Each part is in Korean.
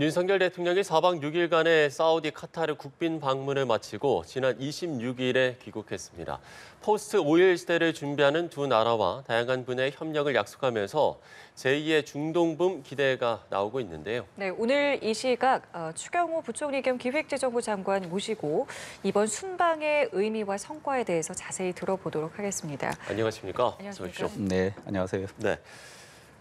윤석열 대통령이 4박 6일간의 사우디 카타르 국빈 방문을 마치고 지난 26일에 귀국했습니다. 포스트 5일 시대를 준비하는 두 나라와 다양한 분야의 협력을 약속하면서 제2의 중동붐 기대가 나오고 있는데요. 네, 오늘 이 시각 어, 추경호 부총리 겸 기획재정부 장관 모시고 이번 순방의 의미와 성과에 대해서 자세히 들어보도록 하겠습니다. 안녕하십니까? 안녕하십니까? 네, 안녕하세요. 네.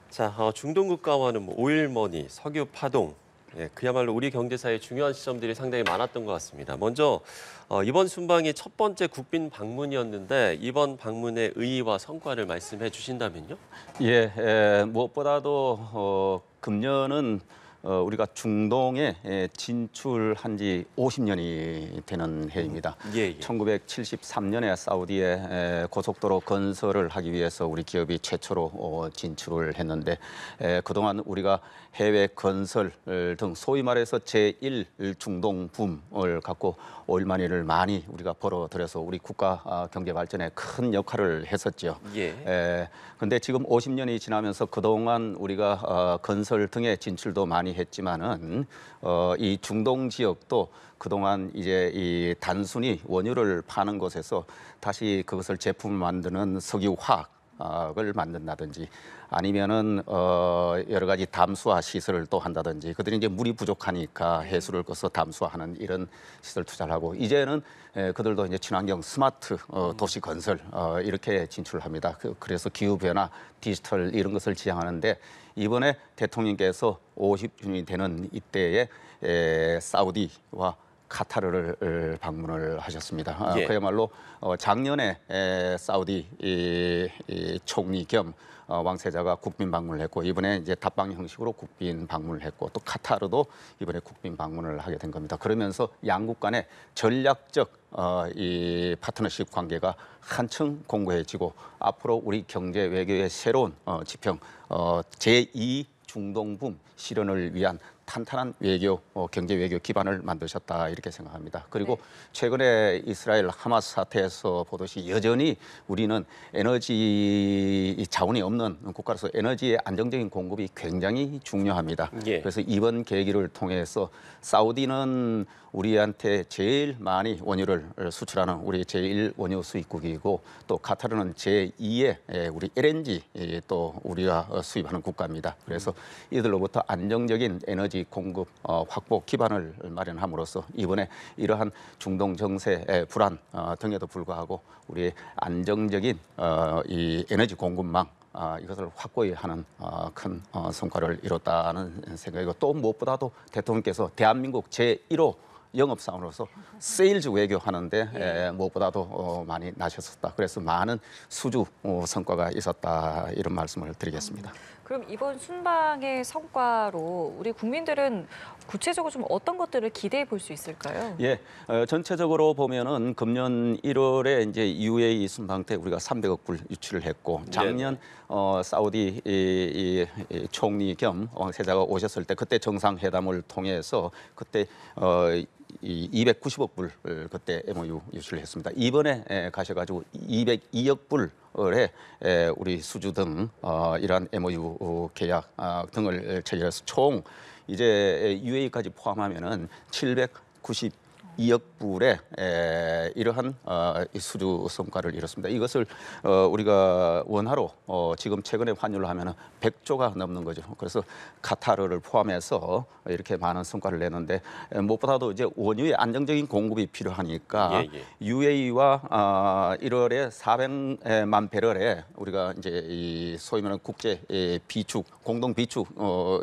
자, 어, 중동 국가와는 뭐 오일머니, 석유 파동, 예, 그야말로 우리 경제사의 중요한 시점들이 상당히 많았던 것 같습니다. 먼저 어, 이번 순방이 첫 번째 국빈 방문이었는데 이번 방문의 의의와 성과를 말씀해 주신다면요? 예, 에, 무엇보다도 어, 금년은 어, 우리가 중동에 에, 진출한 지 50년이 되는 해입니다. 음, 예, 예. 1973년에 사우디에 에, 고속도로 건설을 하기 위해서 우리 기업이 최초로 어, 진출을 했는데 에, 그동안 우리가 해외 건설 등 소위 말해서 제1 중동 붐을 갖고 오일 마니를 많이 우리가 벌어들여서 우리 국가 아, 경제 발전에 큰 역할을 했었죠. 예. 그런데 지금 50년이 지나면서 그동안 우리가 어, 건설 등의 진출도 많이 했지만은 어, 이 중동 지역도 그동안 이제 이 단순히 원유를 파는 곳에서 다시 그것을 제품 을 만드는 석유화학 어을 만든다든지 아니면은 어 여러 가지 담수화 시설을 또 한다든지 그들이 이제 물이 부족하니까 해수를 꺼서 담수화하는 이런 시설 투자를 하고 이제는 에, 예, 그들도 이제 친환경 스마트 어, 도시 건설 어, 이렇게 진출합니다. 그, 그래서 기후 변화, 디지털 이런 것을 지향하는데 이번에 대통령께서 50주년이 되는 이때에 에, 사우디와 카타르를 방문을 하셨습니다. 아, 예. 그야말로 어, 작년에 사우디 총리 겸 어, 왕세자가 국빈 방문을 했고 이번에 이제 답방 형식으로 국빈 방문을 했고 또 카타르도 이번에 국빈 방문을 하게 된 겁니다. 그러면서 양국 간의 전략적 어, 이 파트너십 관계가 한층 공고해지고 앞으로 우리 경제 외교의 새로운 지평 제2 중동붐 실현을 위한 탄탄한 외교, 어, 경제 외교 기반을 만드셨다 이렇게 생각합니다. 그리고 네. 최근에 이스라엘 하마스 사태에서 보듯이 여전히 우리는 에너지 자원이 없는 국가로서 에너지의 안정적인 공급이 굉장히 중요합니다. 예. 그래서 이번 계기를 통해서 사우디는 우리한테 제일 많이 원유를 어, 수출하는 우리 제일 원유 수입국이고 또 카타르는 제2의 예, 우리 LNG 예, 또 우리가 어, 수입하는 국가입니다. 그래서 음. 이들로부터 안정적인 에너지 공식 공급 어, 확보 기반을 마련함으로써 이번에 이러한 중동 정세의 불안 어, 등에도 불구하고 우리 안정적인 어, 이 에너지 공급망 아, 이것을 확고히 하는 어, 큰 어, 성과를 이뤘다는 생각이고 또 무엇보다도 대통령께서 대한민국 제1호 영업사원으로서 세일즈 외교하는데 예. 무엇보다도 어, 많이 나셨었다. 그래서 많은 수주 어, 성과가 있었다 이런 말씀을 드리겠습니다. 그럼 이번 순방의 성과로 우리 국민들은 구체적으로 좀 어떤 것들을 기대해 볼 수 있을까요? 예, 어, 전체적으로 보면은 금년 1월에 이제 UAE 순방 때 우리가 300억 불 유치를 했고 네. 작년 네. 어, 사우디 이, 이, 이 총리 겸왕 어, 세자가 오셨을 때 그때 정상회담을 통해서 그때 어, 이 290억 불 그때 MOU 유출을 했습니다. 이번에 예, 가셔가지고 202억 불 올해 우리 수주 등 어, 이러한 MOU 어, 계약 아, 등을 체결해서 총 이제 UAE까지 포함하면은 790 2억 불의 에, 이러한 어, 수주 성과를 이뤘습니다. 이것을 어, 우리가 원화로 어, 지금 최근에 환율로 하면 100조가 넘는 거죠. 그래서 카타르를 포함해서 이렇게 많은 성과를 내는데 무엇보다도 이제 원유의 안정적인 공급이 필요하니까 예, 예. UAE와 어, 1월에 400만 배럴에 우리가 이제 이 소위 말하는 국제 비축 공동 비축 어,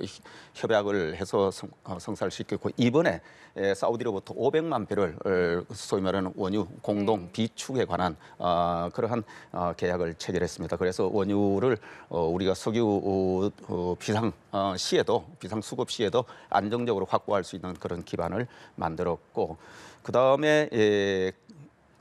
협약을 해서 성, 어, 성사를 시켰고 이번에 예, 사우디로부터 500만 배를 어, 소위 말하는 원유 공동 네. 비축에 관한 아, 그러한 아, 계약을 체결했습니다. 그래서 원유를 어, 우리가 석유 어, 비상 어, 시에도 비상 수급 시에도 안정적으로 확보할 수 있는 그런 기반을 만들었고 그 다음에 예,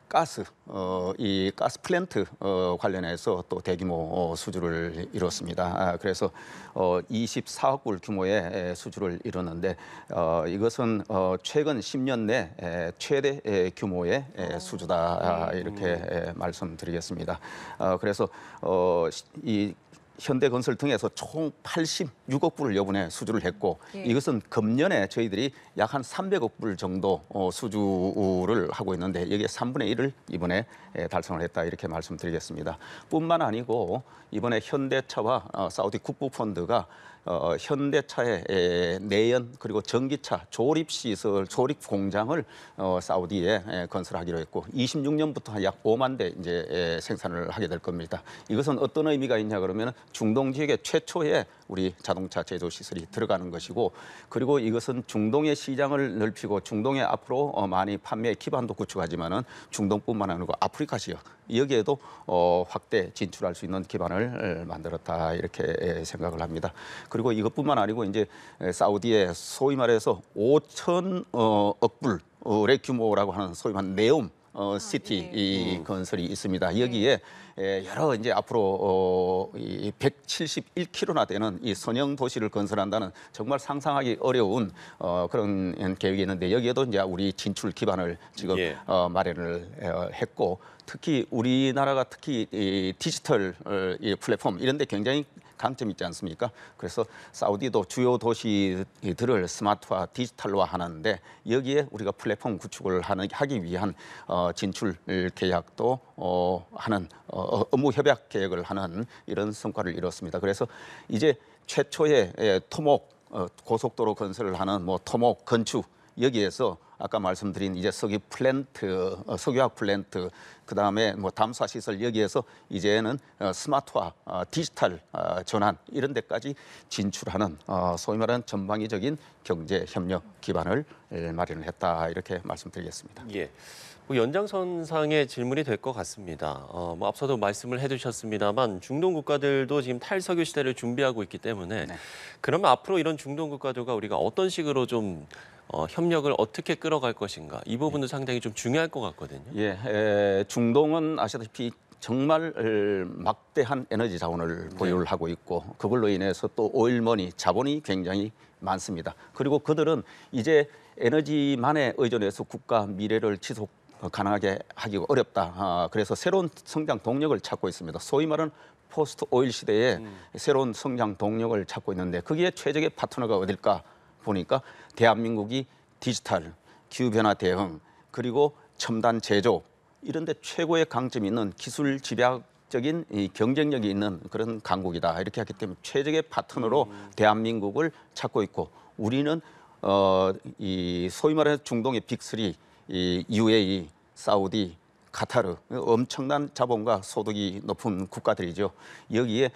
가스, 어, 이 가스 플랜트 어, 관련해서 또 대규모 어, 수주를 이뤘습니다. 아, 그래서 어, 24억 불 규모의 에, 수주를 이뤘는데 어, 이것은 어, 최근 10년 내 에, 최대 에, 규모의 에, 수주다 아, 이렇게 에, 말씀드리겠습니다. 아, 그래서 어, 이 현대건설 등에서 총 86억 불을 여분에 수주를 했고 예. 이것은 금년에 저희들이 약 한 300억 불 정도 어, 수주를 하고 있는데 여기에 3분의 1을 이번에 달성을 했다 이렇게 말씀드리겠습니다. 뿐만 아니고 이번에 현대차와 어, 사우디 국부펀드가 어, 어, 현대차의 에, 내연 그리고 전기차 조립 시설, 조립 공장을 어, 사우디에 에, 건설하기로 했고 26년부터 약 5만 대 이제 에, 생산을 하게 될 겁니다. 이것은 어떤 의미가 있냐 그러면 중동 지역의 최초의 우리 자동차 제조 시설이 들어가는 것이고 그리고 이것은 중동의 시장을 넓히고 중동에 앞으로 어, 많이 판매 기반도 구축하지만은 중동뿐만 아니고 아프리카 지역 여기에도 어, 확대 진출할 수 있는 기반을 어, 만들었다 이렇게 생각을 합니다. 그리고 이것뿐만 아니고 이제 사우디의 소위 말해서 5천억 어, 불 의뢰 어, 규모라고 하는 소위 말한 네옴 어, 아, 시티 네. 이 음. 건설이 있습니다. 여기에 예, 여러 이제 앞으로 어, 이 171km나 되는 이 선형 도시를 건설한다는 정말 상상하기 어려운 어, 그런 계획이 있는데 여기에도 이제 우리 진출 기반을 지금 예. 어, 마련을 어, 했고 특히 우리나라가 특히 이 디지털 어, 이 플랫폼 이런 데 굉장히 강점이 있지 않습니까? 그래서 사우디도 주요 도시들을 스마트화, 디지털화 하는데 여기에 우리가 플랫폼 구축을 하는, 하기 위한 어, 진출 계약도 어, 하는 어, 어 업무 협약 계획을 하는 이런 성과를 이뤘습니다. 그래서 이제 최초의 예, 토목 어, 고속도로 건설을 하는 뭐 토목 건축 여기에서 아까 말씀드린 이제 석유 플랜트, 어, 석유화학 플랜트, 그 다음에 뭐 담사 시설 여기에서 이제는 어, 스마트화, 어, 디지털 전환 이런 데까지 진출하는 소위 말하는 전방위적인 경제 협력 기반을 마련을 했다 이렇게 말씀드리겠습니다. 예. 뭐 연장선상의 질문이 될 것 같습니다. 어, 뭐 앞서도 말씀을 해주셨습니다만 중동 국가들도 지금 탈석유 시대를 준비하고 있기 때문에 네. 그러면 앞으로 이런 중동 국가들과 우리가 어떤 식으로 좀 어, 협력을 어떻게 끌어갈 것인가 이 부분도 상당히 좀 중요할 것 같거든요. 예, 에, 중동은 아시다시피 정말 막대한 에너지 자원을 네. 보유를 하고 있고 그걸로 인해서 또 오일머니 자본이 굉장히 많습니다. 그리고 그들은 이제 에너지만에 의존해서 국가 미래를 지속 가능하게 하기 어렵다. 아, 그래서 새로운 성장 동력을 찾고 있습니다. 소위 말하는 포스트 오일 시대에 음. 새로운 성장 동력을 찾고 있는데 그게 최적의 파트너가 어딜까? 보니까 대한민국이 디지털, 기후변화 대응, 그리고 첨단 제조 이런 데 최고의 강점이 있는 기술 집약 적인 경쟁력이 있는 그런 강국이다 이렇게 하기 때문에 최적의 파트너로 대한민국을 찾고 있고 우리는 어, 이 소위 말해서 중동의 빅3, 이 UAE, 사우디, 카타르 엄청난 자본과 소득이 높은 국가들이죠. 여기에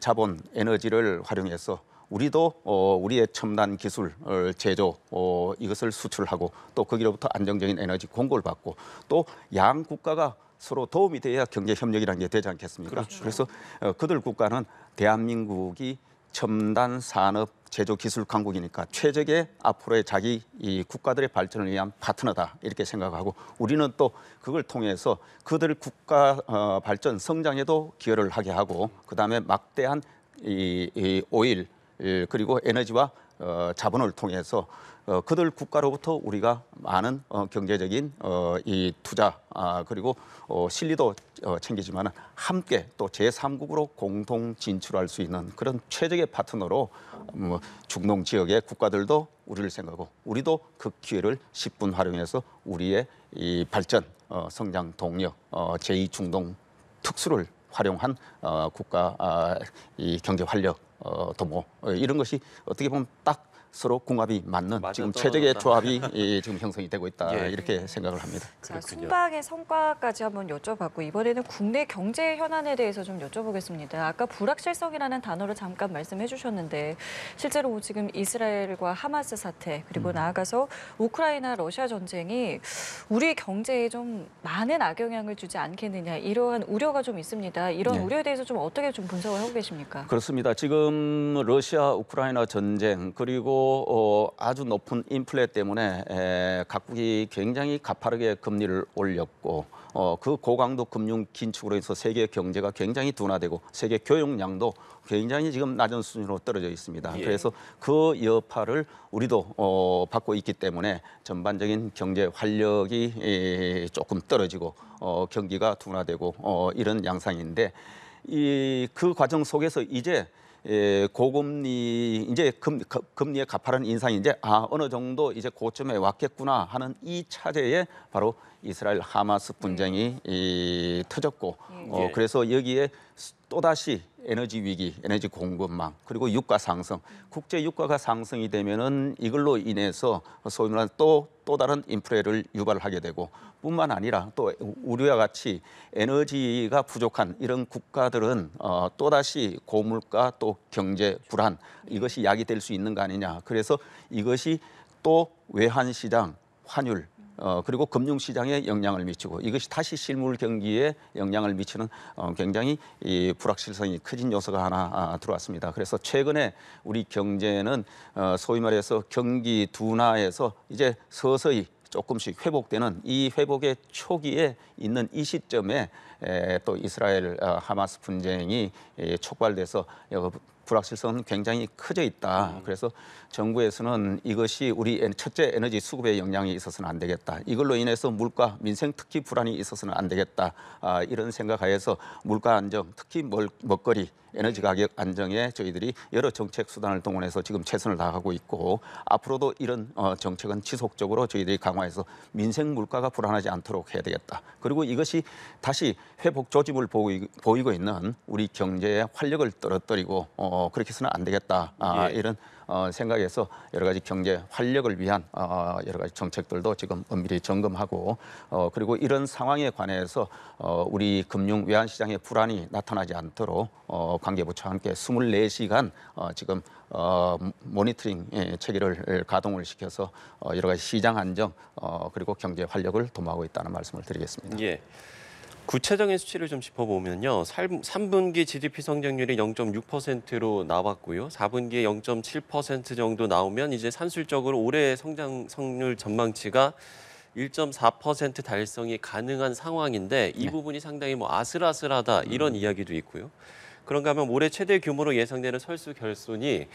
자본, 에너지를 활용해서 우리도 어, 우리의 첨단 기술 을 어, 제조 어, 이것을 수출하고 또 거기로부터 안정적인 에너지 공급을 받고 또 양 국가가 서로 도움이 돼야 경제 협력이라는 게 되지 않겠습니까? 그렇죠. 그래서 어, 그들 국가는 대한민국이 첨단 산업 제조 기술 강국이니까 최적의 앞으로의 자기 이 국가들의 발전을 위한 파트너다 이렇게 생각하고 우리는 또 그걸 통해서 그들 국가 어, 발전 성장에도 기여를 하게 하고 그다음에 막대한 이, 이 오일 예, 그리고 에너지와 어, 자본을 통해서 어, 그들 국가로부터 우리가 많은 어, 경제적인 어, 이 투자 아, 그리고 어, 실리도 어, 챙기지만 함께 또 제3국으로 공동 진출할 수 있는 그런 최적의 파트너로 뭐, 중동 지역의 국가들도 우리를 생각하고 우리도 그 기회를 10분 활용해서 우리의 이 발전, 어, 성장 동력, 어, 제2중동 특수를 활용한 어, 국가 아, 이 경제 활력 어, 더뭐 어, 이런 것이 어떻게 보면 딱 서로 궁합이 맞는 지금 최적의 조합이 예, 지금 형성이 되고 있다 예. 이렇게 생각을 합니다. 자, 순방의 성과까지 한번 여쭤봤고 이번에는 국내 경제 현안에 대해서 좀 여쭤보겠습니다. 아까 불확실성이라는 단어를 잠깐 말씀해 주셨는데 실제로 지금 이스라엘과 하마스 사태 그리고 음. 나아가서 우크라이나 러시아 전쟁이 우리 경제에 좀 많은 악영향을 주지 않겠느냐 이러한 우려가 좀 있습니다. 이런 네. 우려에 대해서 좀 어떻게 좀 분석을 하고 계십니까? 그렇습니다. 지금 러시아 우크라이나 전쟁 그리고 어, 아주 높은 인플레 때문에 에, 각국이 굉장히 가파르게 금리를 올렸고 어, 그 고강도 금융 긴축으로 인해서 세계 경제가 굉장히 둔화되고 세계 교역량도 굉장히 지금 낮은 수준으로 떨어져 있습니다. 예. 그래서 그 여파를 우리도 어, 받고 있기 때문에 전반적인 경제 활력이 에, 조금 떨어지고 어, 경기가 둔화되고 어, 이런 양상인데 이그 과정 속에서 이제 예, 고금리 이제 금, 금리의 가파른 인상이 이제 아 어느 정도 이제 고점에 왔겠구나 하는 이 차제에 바로 이스라엘 하마스 분쟁이 네. 이, 터졌고 예. 어, 예. 그래서 여기에 또다시 에너지 위기, 에너지 공급망, 그리고 유가 상승, 국제 유가가 상승이 되면은 이걸로 인해서 소위 말하는 또, 또 다른 인플레를 유발하게 되고 뿐만 아니라 또 우리와 같이 에너지가 부족한 이런 국가들은 어, 또다시 고물가 또 경제 불안 이것이 약이 될 수 있는 거 아니냐. 그래서 이것이 또 외환시장 환율 어, 그리고 금융시장에 영향을 미치고 이것이 다시 실물 경기에 영향을 미치는 어, 굉장히 이 불확실성이 커진 요소가 하나 아, 들어왔습니다. 그래서 최근에 우리 경제는 어, 소위 말해서 경기 둔화에서 이제 서서히 조금씩 회복되는 이 회복의 초기에 있는 이 시점에 에, 또 이스라엘 어, 하마스 분쟁이 에, 촉발돼서 여 불확실성은 굉장히 커져 있다. 음. 그래서 정부에서는 이것이 우리 첫째 에너지 수급에 영향이 있어서는 안 되겠다. 이걸로 인해서 물가, 민생 특히 불안이 있어서는 안 되겠다. 아, 이런 생각하에서 물가 안정, 특히 먹, 먹거리, 에너지 가격 안정에 저희들이 여러 정책 수단을 동원해서 지금 최선을 다하고 있고 앞으로도 이런 어, 정책은 지속적으로 저희들이 강화해서 민생 물가가 불안하지 않도록 해야 되겠다. 그리고 이것이 다시 회복 조짐을 보이고 있는 우리 경제의 활력을 떨어뜨리고 어, 어, 그렇게 해서는 안 되겠다. 아, 예. 이런 어, 생각에서 여러 가지 경제 활력을 위한 어, 어, 여러 가지 정책들도 지금 엄밀히 점검하고 어, 그리고 이런 상황에 관해서 어, 우리 금융 외환시장의 불안이 나타나지 않도록 어, 관계부처와 함께 24시간 어, 지금 어, 모니터링 예, 체계를 예, 가동을 시켜서 어, 여러 가지 시장 안정 어, 그리고 경제 활력을 도모하고 있다는 말씀을 드리겠습니다. 예. 구체적인 수치를 좀 짚어보면요. 3분기 GDP 성장률이 0.6%로 나왔고요. 4분기에 0.7% 정도 나오면 이제 산술적으로 올해 성장 성률 전망치가 1.4% 달성이 가능한 상황인데 이 네. 부분이 상당히 뭐 아슬아슬하다 이런 음. 이야기도 있고요. 그런가 하면 올해 최대 규모로 예상되는 설수 결손이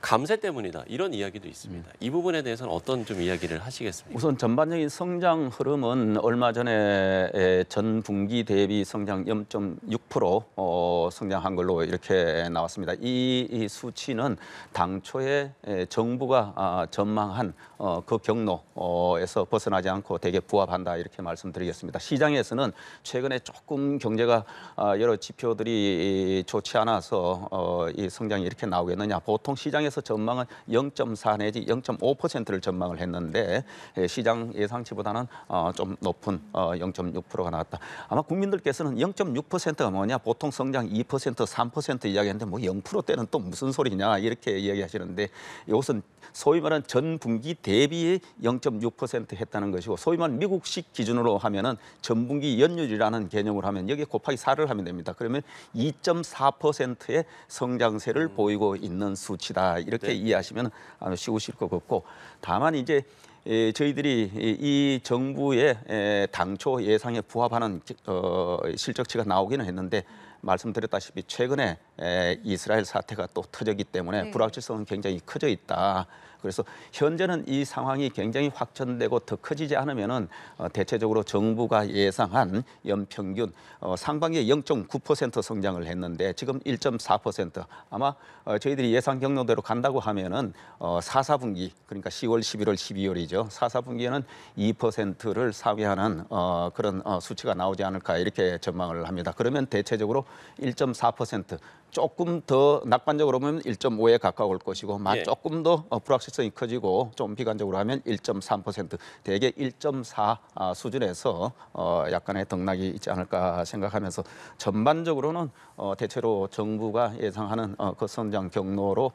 감세 때문이다 이런 이야기도 있습니다. 음. 이 부분에 대해서는 어떤 좀 이야기를 하시겠습니까? 우선 전반적인 성장 흐름은 얼마 전에 전 분기 대비 성장 0.6% 어, 성장한 걸로 이렇게 나왔습니다. 이, 이 수치는 당초에 정부가 아, 전망한 어, 그 경로에서 벗어나지 않고 대개 부합한다 이렇게 말씀드리겠습니다. 시장에서는 최근에 조금 경제가 아, 여러 지표들이 좋지 않아서 어, 이 성장이 이렇게 나오겠느냐 보통 시장에 시장에서 전망은 0.4 내지 0.5%를 전망을 했는데 예, 시장 예상치보다는 어, 좀 높은 0.6%가 어, 나왔다. 아마 국민들께서는 0.6%가 뭐냐 보통 성장 2% 3%이야기했는데뭐 0%대는 또 무슨 소리냐 이렇게 이야기하시는데 이것은 소위 말하는 전 분기 대비 0.6% 했다는 것이고 소위 말하는 미국식 기준으로 하면은 전분기 연율이라는 개념을 하면 여기에 곱하기 4를 하면 됩니다. 그러면 2.4%의 성장세를 음. 보이고 있는 수치다 이렇게 네. 이해하시면 아마 쉬우실 것 같고 다만 이제 저희들이 이 정부의 당초 예상에 부합하는 어, 실적치가 나오기는 했는데 말씀드렸다시피 최근에 에, 이스라엘 사태가 또 터졌기 때문에 네. 불확실성은 굉장히 커져 있다. 그래서 현재는 이 상황이 굉장히 확전되고 더 커지지 않으면은 어, 대체적으로 정부가 예상한 연평균 어, 상반기에 0.9% 성장을 했는데 지금 1.4% 아마 어, 저희들이 예상 경로대로 간다고 하면은 어, 4, 4분기 그러니까 10월, 11월, 12월이죠. 4, 4분기에는 2%를 사회하는 어, 그런 어, 수치가 나오지 않을까 이렇게 전망을 합니다. 그러면 대체적으로 1.4% 조금 더 낙관적으로 보면 1.5에 가까울 것이고 만 예. 조금 더 어, 불확실성이 커지고 좀 비관적으로 하면 1.3% 대개 1.4 아, 수준에서 어, 약간의 등락이 있지 않을까 생각하면서 전반적으로는 어, 대체로 정부가 예상하는 그 성장 경로로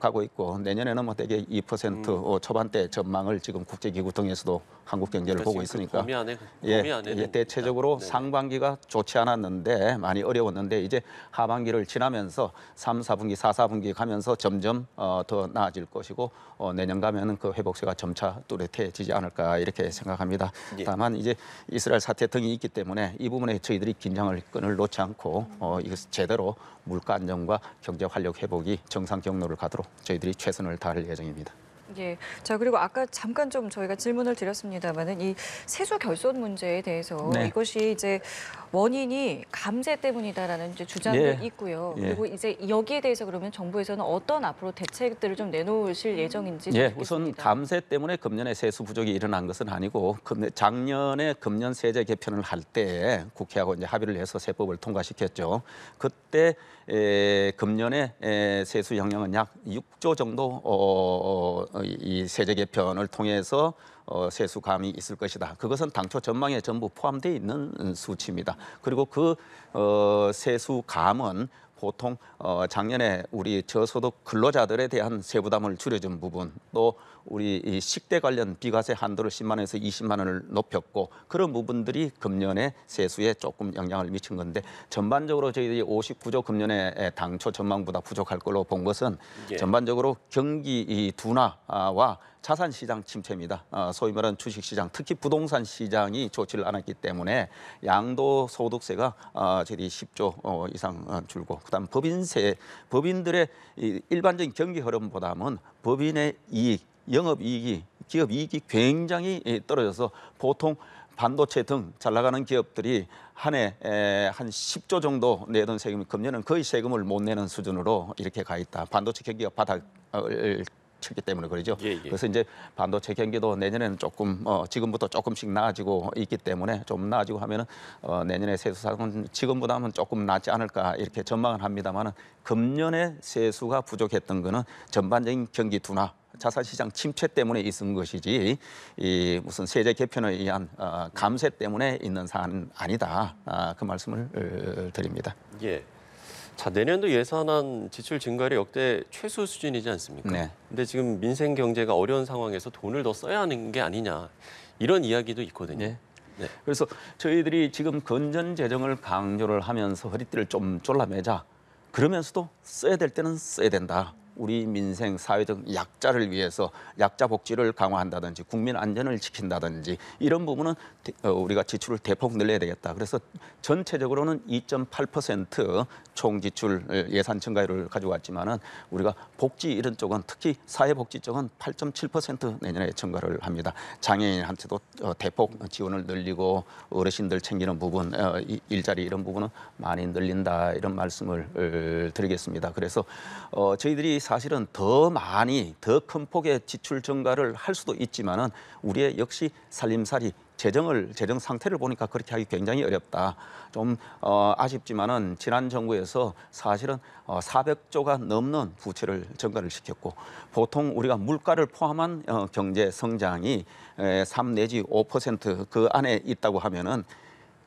가고 있고 내년에는 뭐 대개 2% 음. 초반대 전망을 지금 국제기구 등에서도 한국 경제를 보고 있으니까 그 안에, 범 그 예, 예 대체적으로 네. 상반기가 좋지 않았는데 많이 어려웠는데 이제 하반기를 지나면 가면서 3, 4분기, 4, 4분기 가면서 점점 어, 더 나아질 것이고 어, 내년 가면은 그 회복세가 점차 뚜렷해지지 않을까 이렇게 생각합니다. 예. 다만 이제 이스라엘 사태 등이 있기 때문에 이 부분에 저희들이 긴장을 끈을 놓지 않고 어, 이것 제대로 물가 안정과 경제 활력 회복이 정상 경로를 가도록 저희들이 최선을 다할 예정입니다. 예. 자 그리고 아까 잠깐 좀 저희가 질문을 드렸습니다만은 이 세수 결손 문제에 대해서 네. 이것이 이제 원인이 감세 때문이다라는 이제 주장도 예. 있고요. 예. 그리고 이제 여기에 대해서 그러면 정부에서는 어떤 앞으로 대책들을 좀 내놓으실 예정인지. 예, 우선 감세 때문에 금년에 세수 부족이 일어난 것은 아니고 작년에 금년 세제 개편을 할 때 국회하고 이제 합의를 해서 세법을 통과시켰죠. 그때 에, 금년에 에, 세수 영향은 약 6조 정도 어, 어, 어이 세제 개편을 통해서 어, 세수 감이 있을 것이다. 그것은 당초 전망에 전부 포함되어 있는 수치입니다. 그리고 그 어, 세수 감은 보통 어, 작년에 우리 저소득 근로자들에 대한 세부담을 줄여준 부분 또 우리 이 식대 관련 비과세 한도를 10만 원에서 20만 원을 높였고 그런 부분들이 금년에 세수에 조금 영향을 미친 건데 전반적으로 저희들이 59조 금년에 당초 전망보다 부족할 걸로 본 것은 예. 전반적으로 경기 이 둔화와 자산 시장 침체입니다. 어, 소위 말하는 주식 시장, 특히 부동산 시장이 좋지를 않았기 때문에 양도 소득세가 어, 저희 10조 어, 이상 어, 줄고 그다음 법인세, 법인들의 이 일반적인 경기 흐름보다는 법인의 이익, 영업 이익이 기업 이익이 굉장히 예, 떨어져서 보통 반도체 등 잘 나가는 기업들이 한 해한 에 10조 정도 내던 세금 금년은 거의 세금을 못 내는 수준으로 이렇게 가 있다. 반도체 경기가 바닥을 쳤기 때문에 그러죠. 예, 예. 그래서 이제 반도체 경기도 내년에는 조금 어, 지금부터 조금씩 나아지고 있기 때문에 좀 나아지고 하면은 어, 내년에 세수상은 지금보다는 조금 낫지 않을까 이렇게 전망을 합니다만은 금년에 세수가 부족했던 거는 전반적인 경기 둔화 자산시장 침체 때문에 있은 것이지 이 무슨 세제 개편에 의한 어, 감세 때문에 있는 사안은 아니다 아, 그 말씀을 어, 드립니다. 예. 자 내년도 예산안 지출 증가율이 역대 최소 수준이지 않습니까? 네. 근데 지금 민생 경제가 어려운 상황에서 돈을 더 써야 하는 게 아니냐 이런 이야기도 있거든요. 네. 네. 그래서 저희들이 지금 건전 재정을 강조를 하면서 허리띠를 좀 졸라매자 그러면서도 써야 될 때는 써야 된다. 우리 민생, 사회 적 약자를 위해서 약자 복지를 강화한다든지 국민 안전을 지킨다든지 이런 부분은 어, 우리가 지출을 대폭 늘려야 되겠다. 그래서 전체적으로는 2.8%총 지출 예산 증가율을 가져왔지만은 우리가 복지 이런 쪽은 특히 사회 복지 쪽은 8.7% 내년에 증가를 합니다. 장애인한테도 어, 대폭 지원을 늘리고 어르신들 챙기는 부분, 어, 일자리 이런 부분은 많이 늘린다 이런 말씀을 드리겠습니다. 그래서 저희들이 사실은 더 많이 더 큰 폭의 지출 증가를 할 수도 있지만은 우리의 역시 살림살이 재정을 재정 상태를 보니까 그렇게 하기 굉장히 어렵다. 좀 어, 아쉽지만은 지난 정부에서 사실은 어, 400조가 넘는 부채를 증가를 시켰고 보통 우리가 물가를 포함한 어, 경제 성장이 에, 3 내지 5%그 안에 있다고 하면은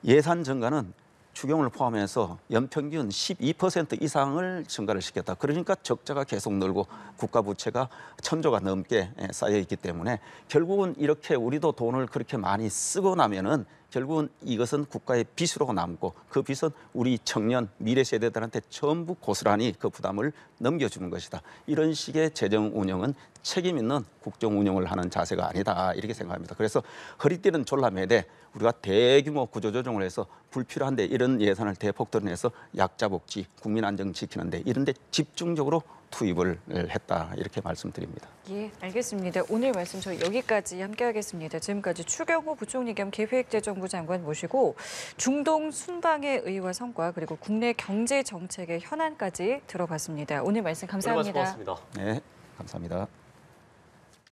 예산 증가는 추경을 포함해서 연평균 12% 이상을 증가를 시켰다. 그러니까 적자가 계속 늘고 국가 부채가 천조가 넘게 예, 쌓여 있기 때문에 결국은 이렇게 우리도 돈을 그렇게 많이 쓰고 나면은 결국은 이것은 국가의 빚으로 남고 그 빚은 우리 청년 미래 세대들한테 전부 고스란히 그 부담을 넘겨주는 것이다. 이런 식의 재정 운영은 책임 있는 국정 운영을 하는 자세가 아니다 이렇게 생각합니다. 그래서 허리띠는 졸라매되 우리가 대규모 구조조정을 해서 불필요한데 이런 예산을 대폭 드러내서 약자 복지, 국민 안정 지키는데 이런데 집중적으로 투입을 했다 이렇게 말씀드립니다. 예, 알겠습니다. 오늘 말씀 저희 여기까지 함께하겠습니다. 지금까지 추경호 부총리 겸 계획재정부 장관 모시고 중동 순방의 의와 성과 그리고 국내 경제 정책의 현안까지 들어봤습니다. 오늘 말씀 감사합니다. 오늘 말씀 고맙습니다. 네, 감사합니다.